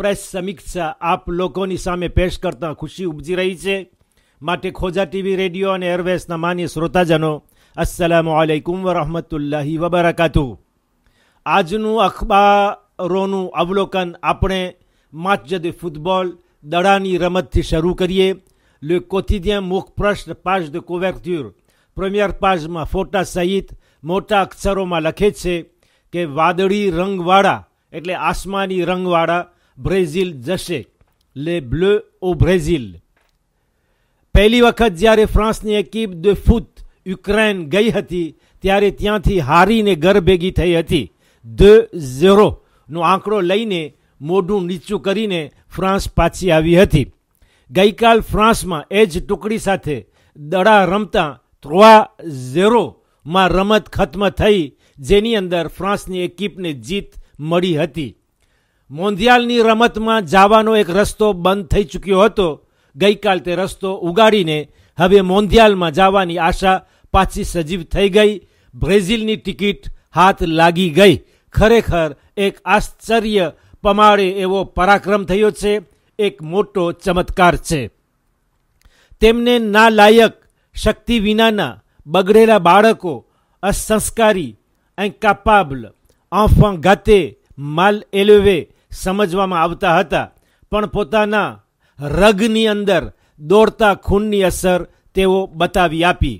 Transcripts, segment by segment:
Press સમીક્ષા આપ લોકોની સામે પેશ કરતાં ખુશી ઉપજી રહી છે માટે ખોજા ટીવી રેડિયો અને એરવેસના માન્ય શ્રોતાજનો અસલામ આલૈકુમ વરહમતુલ્લાહી વબરકાતુ આજનું અખબારોનું અવલોકન આપણે માતજદ ફૂટબોલ દડાની રમતથી શરૂ કરીએ લે કોથિડિયન મુખ પ્રશ્ન પાજ દ કોવર્ટ્યુર પ્રીમિયર પાજમાં ફોટા સહિત મોટા અક્ષરોમાં લખે છે કે વાદળી રંગવાળા એટલે આસમાની રંગવાળા બ્રેઝિલ જશે લે બ્લુ ઓ બ્રેઝિલ પહેલી વખત જ્યારે ફ્રાન્સની એકીબ દે ફૂત યુક્રેન ગઈ હતી ત્યારે ત્યાંથી હારીને ઘર ભેગી થઈ હતી દ ઝીરોનો આંકડો લઈને મોઢું નીચું કરીને ફ્રાન્સ પાછી આવી હતી ગઈકાલ ફ્રાન્સમાં એ જ ટુકડી સાથે દડા રમતા ત્રોવા ઝેરોમાં રમત ખત્મ થઈ જેની અંદર ફ્રાન્સની એકીપને જીત મળી હતી મોંધિયાલની રમતમાં જવાનો એક રસ્તો બંધ થઈ ચૂક્યો હતો ગઈકાલ તે રસ્તો ઉગાડીને હવે મોંધિયાલમાં જવાની આશા પાછી સજીવ થઈ ગઈ બ્રેઝિલની ટિકિટ હાથ લાગી ગઈ ખરેખર એક આશ્ચર્ય પમાડે એવો પરાક્રમ થયો છે એક મોટો ચમત્કાર છે તેમને ના લાયક શક્તિ વિનાના બગડેલા બાળકો અસંસ્કારી ઇન્કાપાબલ આંફા ગાતે માલ એલવે સમજવામાં આવતા હતા પણ પોતાના રગની અંદર દોડતા ખૂનની અસર તેઓ બતાવી આપી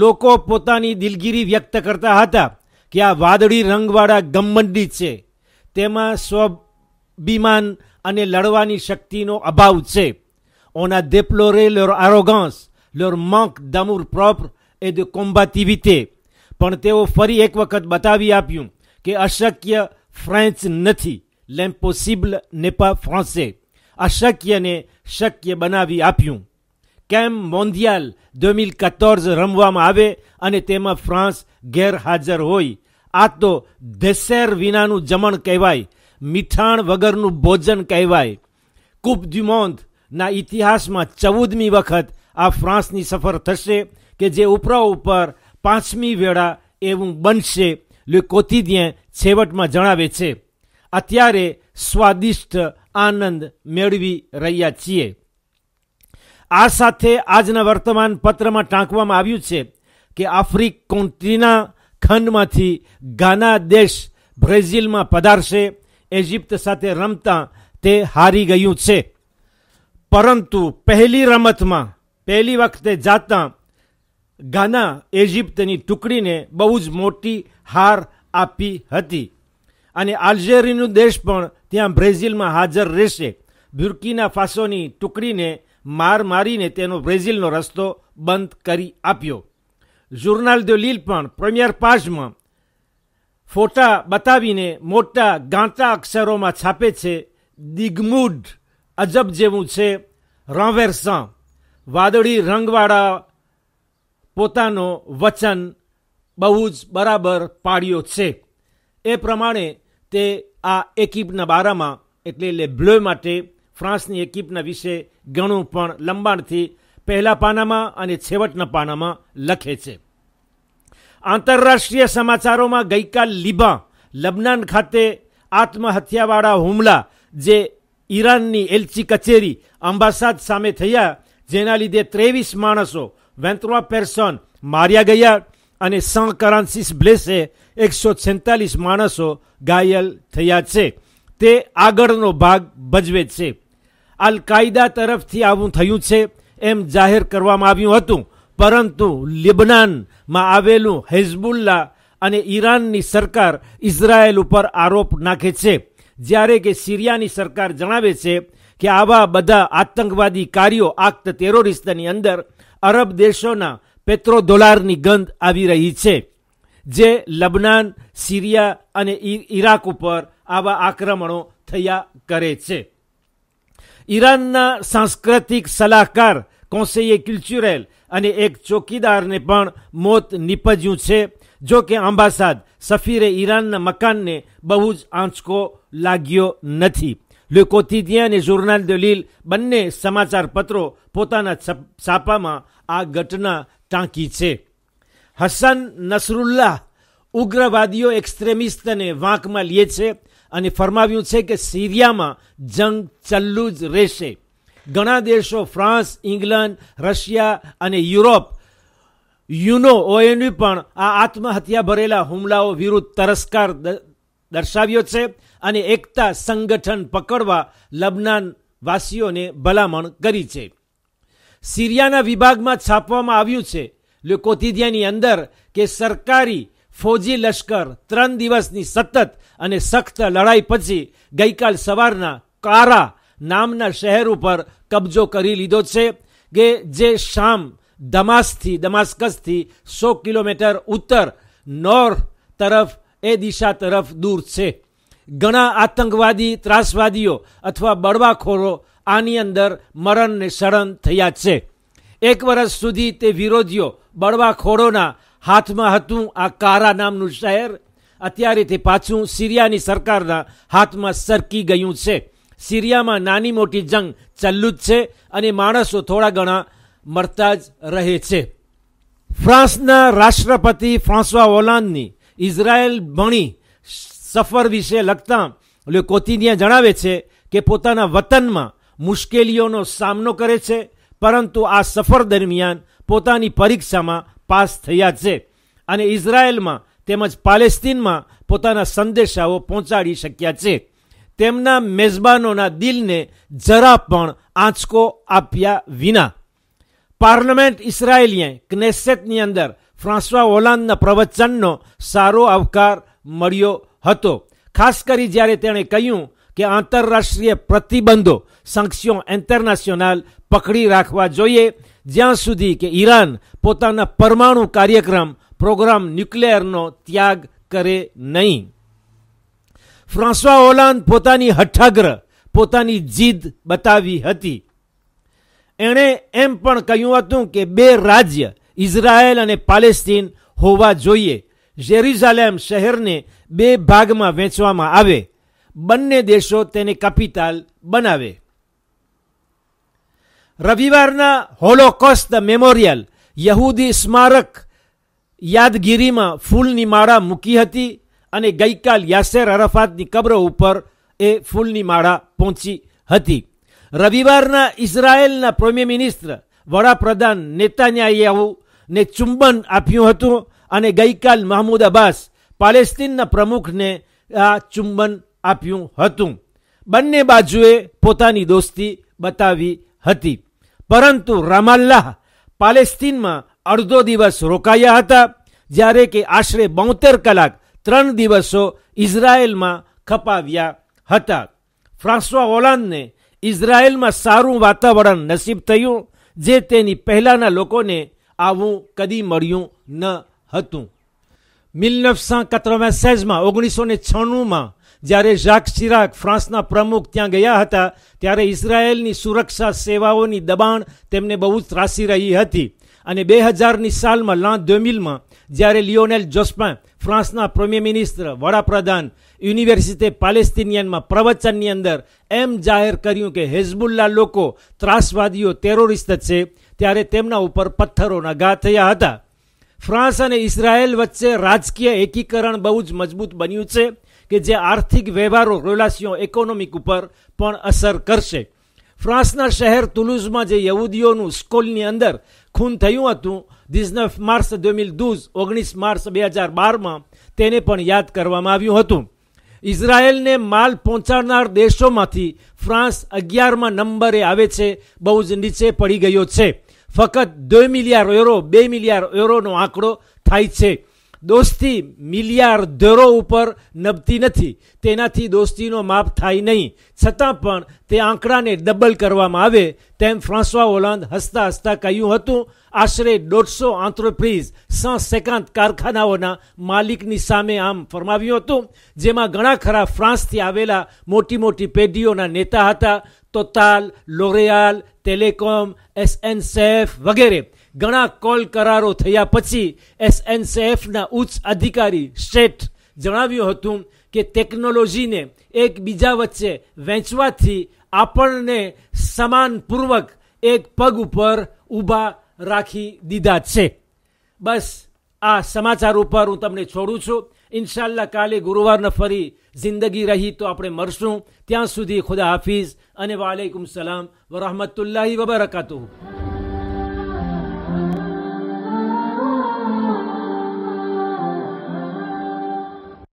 લોકો પોતાની દિલગીરી વ્યક્ત કરતા હતા કે આ વાદળી રંગવાળા ગમંડી છે તેમાં સ્વબિમાન અને લડવાની શક્તિનો અભાવ છે ઓના દેપલોરે લોર આરોગન્સ લોર મંક દમુર પ્રોપ એ દ કોમ્બાતિવિતે પણ તેઓ ફરી એક વખત બતાવી આપ્યું કે અશક્ય ફ્રેન્ચ નથી l'impossible n'est pas français. અશક્યને શક્ય બનાવી આપ્યું કેમ્પ મોંધિયાલ બે હજાર ચૌદ રમવામાં આવે અને તેમાં ફ્રાન્સ ગેરહાજર હોય આ તો દેસેર વિનાનું જમણ કહેવાય મીઠાણ વગરનું ભોજન કહેવાય કૂપ ડ્યુમોન્થ ના ઇતિહાસમાં ચૌદમી વખત આ ફ્રાન્સની સફર થશે કે જે ઉપરા ઉપર પાંચમી વેળા એવું બનશે લે કોતિદિયે છેવટમાં જણાવે છે અત્યારે સ્વાદિષ્ટ આનંદ મેળવી રહ્યા છીએ આ સાથે આજના વર્તમાન પત્રમાં ટાંકવામાં આવ્યું છે કે આફ્રિક કોન્ટ્રીના ખંડમાંથી ગાના દેશ બ્રેઝિલમાં પધારશે ઇજિપ્ત સાથે રમતા તે હારી ગયું છે પરંતુ પહેલી રમતમાં પહેલી વખતે જાતા ગાના ઇજિપ્તની ટુકડીને બહુ જ મોટી હાર આપી હતી અને આલ્જેરીનું દેશ પણ ત્યાં બ્રેઝિલમાં હાજર રહેશે બ્યુર્કીના ફાસોની ટુકડીને માર મારીને તેનો બ્રેઝિલનો રસ્તો બંધ કરી આપ્યો જુર્નાલ દો લીલ પણ પ્રીમિયર પાસમાં ફોટા બતાવીને મોટા ગાંટા અક્ષરોમાં છાપે છે દિગમૂડ અજબ જેવું છે રવેરસા વાદળી રંગવાળા પોતાનો વચન બહુ જ બરાબર પાડ્યો છે એ પ્રમાણે તે આ એકીપના બારામાં એટલે લેબ્લો માટે ફ્રાન્સની એકીપના વિશે ઘણું પણ લંબાણથી પહેલા પાનામાં અને છેવટના પાનામાં લખે છે આંતરરાષ્ટ્રીય સમાચારોમાં ગઈકાલ લિબા લબનાન ખાતે આત્મહત્યાવાળા હુમલા જે ઈરાનની એલચી કચેરી અંબાસાદ સામે થયા જેના લીધે ત્રેવીસ માણસો વેન્ત્રો પેર્સન માર્યા ગયા અને સં કરાન્સિસ બ્લેસે એકસો છેતાલીસ માણસો ઘાયલ થયા છે તે આગળનો ભાગ ભજવે છે અલ કાયદા તરફથી આવું થયું છે એમ જાહેર કરવામાં આવ્યું હતું પરંતુ લિબનાનમાં આવેલું હેઝબુલ્લા અને ઈરાનની સરકાર ઇઝરાયેલ ઉપર આરોપ નાખે છે જ્યારે કે સિરિયાની સરકાર જણાવે છે કે આવા બધા આતંકવાદી કાર્યો આક્ત ટેરોરિસ્ટની અંદર અરબ દેશોના પેટ્રો ડોલારની ગંધ આવી રહી છે જે લબનાન સિરિયા અને ઈરાક ઉપર આવા આક્રમણો થયા કરે છે ઈરાનના સાંસ્કૃતિક સલાહકાર કોન્સેયે ક્યુલ્ચ્યુરેલ અને એક ચોકીદારને પણ મોત નીપજ્યું છે જો કે આંબાસાદ સફીરે ઈરાનના મકાનને બહુ જ આંચકો લાગ્યો નથી લે કોથિદિયા અને જુર્નાલ દ લીલ બંને સમાચાર પત્રો પોતાના છાપામાં આ ઘટના ટાંકી છે હસન નસરુલ્લાહ ઉગ્રવાદીઓ એક્સ્ટ્રેમિસ્ટને વાંકમાં લે છે અને ફરમાવ્યું છે કે સિરિયામાં જંગ ચલ્લું જ રહેશે ઘણા દેશો ફ્રાન્સ ઇંગ્લેન્ડ રશિયા અને યુરોપ યુનો ઓએનયુ પણ આ આત્મહત્યા ભરેલા હુમલાઓ વિરુદ્ધ તરસ્કાર દર્શાવ્યો છે અને એકતા સંગઠન પકડવા લબનાન વાસીઓને ભલામણ કરી છે સિરિયાના વિભાગમાં છાપવામાં આવ્યું છે લે કોતિદિયાની અંદર કે સરકારી ફોજી લશ્કર ત્રણ દિવસની સતત અને સખ્ત લડાઈ પછી ગઈકાલ સવારના કારા નામના શહેર ઉપર કબજો કરી લીધો છે કે જે શામ દમાસથી દમાસ્કસથી સો કિલોમીટર ઉત્તર નોર્થ તરફ એ દિશા તરફ દૂર છે ઘણા આતંકવાદી ત્રાસવાદીઓ અથવા બળવાખોરો આની અંદર મરણ ને શરણ થયા છે એક વર્ષ સુધી તે વિરોધીઓ બળવાખોરોના હાથમાં હતું આ કારા નામનું શહેર અત્યારે તે પાછું સિરિયાની સરકારના હાથમાં સરકી ગયું છે સિરિયામાં નાની મોટી જંગ ચાલુ જ છે અને માણસો થોડા ઘણા મરતા જ રહે છે ફ્રાન્સના રાષ્ટ્રપતિ ફ્રાન્સવા ઓલાન્દની ઇઝરાયલ ભણી સફર વિશે લખતા એટલે કોતિનિયા જણાવે છે કે પોતાના વતનમાં મુશ્કેલીઓનો સામનો કરે છે પરંતુ આ સફર દરમિયાન પોતાની પરીક્ષામાં પાસ થયા છે અને ઇઝરાયલમાં તેમજ પાલેસ્તીનમાં પોતાના સંદેશાઓ પહોંચાડી શક્યા છે તેમના મેજબાનોના દિલને જરા પણ આંચકો આપ્યા વિના પાર્લામેન્ટ ઇઝરાયેલીએ ક્નેસેટની અંદર ફ્રાન્સવા ઓલાન્દના પ્રવચનનો સારો આવકાર મળ્યો હતો ખાસ કરી જ્યારે તેણે કહ્યું કે આંતરરાષ્ટ્રીય પ્રતિબંધો સંક્સિયો ઇન્ટરનેશનલ પકડી રાખવા જોઈએ જ્યાં સુધી કે ઈરાન પોતાના પરમાણુ કાર્યક્રમ પ્રોગ્રામ ન્યુક્લિયરનો ત્યાગ કરે નહીં ફ્રાન્સવા ઓલાન્દ પોતાની હઠાગ્રહ પોતાની જીદ બતાવી હતી એણે એમ પણ કહ્યું હતું કે બે રાજ્ય ઇઝરાયલ અને પાલેસ્તીન હોવા જોઈએ જેરુઝાલેમ શહેરને બે ભાગમાં વહેંચવામાં આવે બંને દેશો તેને કપિતાલ બનાવે રવિવારના હોલોકોસ્ટ મેમોરિયલ યહૂદી સ્મારક યાદગીરીમાં ફૂલની માળા મૂકી હતી અને ગઈકાલ યાસેર અરફાતની કબ્ર ઉપર એ ફૂલની માળા પહોંચી હતી રવિવારના ઇઝરાયેલના પ્રાઇમ મિનિસ્ટર વડાપ્રધાન નેતાન્યાહુ ને ચુંબન આપ્યું હતું અને ગઈકાલ મહમૂદ અબ્બાસ પાલેસ્તીનના પ્રમુખને આ ચુંબન આપ્યું હતું બંને બાજુએ પોતાની દોસ્તી બતાવી હતી પરંતુ રામાલ્લાહ પાલેસ્તીનમાં અડધો દિવસ રોકાયા હતા જ્યારે કે આશરે બોતેર કલાક ત્રણ દિવસો ઇઝરાયેલમાં ખપાવ્યા હતા ફ્રાન્સવા ઓલાંદને ઇઝરાયેલમાં સારું વાતાવરણ નસીબ થયું જે તેની પહેલાના લોકોને આવું કદી મળ્યું ન હતું મિલનફસા કતરવે સેઝમાં ઓગણીસો ને છન્નુંમાં જ્યારે જાક ચિરાગ ફ્રાન્સના પ્રમુખ ત્યાં ગયા હતા ત્યારે ઇઝરાયેલની સુરક્ષા સેવાઓની દબાણ તેમને બહુ ત્રાસી રહી હતી અને બે હજારની સાલમાં લાં દોમિલમાં જ્યારે લિયોનેલ જોસ્પા ફ્રાન્સના પ્રીમિયર મિનિસ્ટર વડાપ્રધાન યુનિવર્સિટી પાલેસ્તિનિયનમાં પ્રવચનની અંદર એમ જાહેર કર્યું કે હેઝબુલ્લા લોકો ત્રાસવાદીઓ ટેરોરિસ્ટ છે ત્યારે તેમના ઉપર પથ્થરોના ગા થયા હતા ફ્રાન્સ અને ઇઝરાયેલ વચ્ચે રાજકીય એકીકરણ બહુ જ મજબૂત બન્યું છે કે જે આર્થિક વ્યવહારો રિલાસિયો ઇકોનોમિક ઉપર પણ અસર કરશે ફ્રાન્સના શહેર તુલુઝમાં જે યહૂદીઓનું સ્કૂલની અંદર ખૂન થયું હતું ડિઝનફ માર્ચ બે મિલ દૂઝ ઓગણીસ માર્ચ બે હજાર બારમાં તેને પણ યાદ કરવામાં આવ્યું હતું ઇઝરાયેલને માલ પહોંચાડનાર દેશોમાંથી ફ્રાન્સ અગિયારમાં નંબરે આવે છે બહુ જ નીચે પડી ગયો છે ફક્ત બે મિલિયર યુરો બે મિલિયર યુરોનો આંકડો થાય છે દોસ્તી મિલિયાર્ડ ધરો ઉપર નભતી નથી તેનાથી દોસ્તીનો માપ થાય નહીં છતાં પણ તે આંકડાને ડબલ કરવામાં આવે તેમ ફ્રાન્સવા ઓલાંદ હસતા હસતા કહ્યું હતું આશરે દોઢસો આંત્રપ્રીઝ સેકાંત કારખાનાઓના માલિકની સામે આમ ફરમાવ્યું હતું જેમાં ઘણા ખરા ફ્રાન્સથી આવેલા મોટી મોટી પેઢીઓના નેતા હતા તોતાલ લોરેયાલ ટેલિકોમ એસએનસેફ વગેરે ઘણા કોલ કરારો થયા પછી એસએનસીએફના ઉચ્ચ અધિકારી સ્ટેટ જણાવ્યું હતું કે ટેકનોલોજીને એકબીજા વચ્ચે વહેંચવાથી આપણને સમાનપૂર્વક એક પગ ઉપર ઊભા રાખી દીધા છે બસ આ સમાચાર ઉપર હું તમને છોડું છું ઇન્શાલ્લા કાલે ગુરુવારને ફરી જિંદગી રહી તો આપણે મળશું ત્યાં સુધી ખુદા હાફિઝ અને વાલેકુમ સલામ વરહમતુલ્લાહી વબરકાતુહ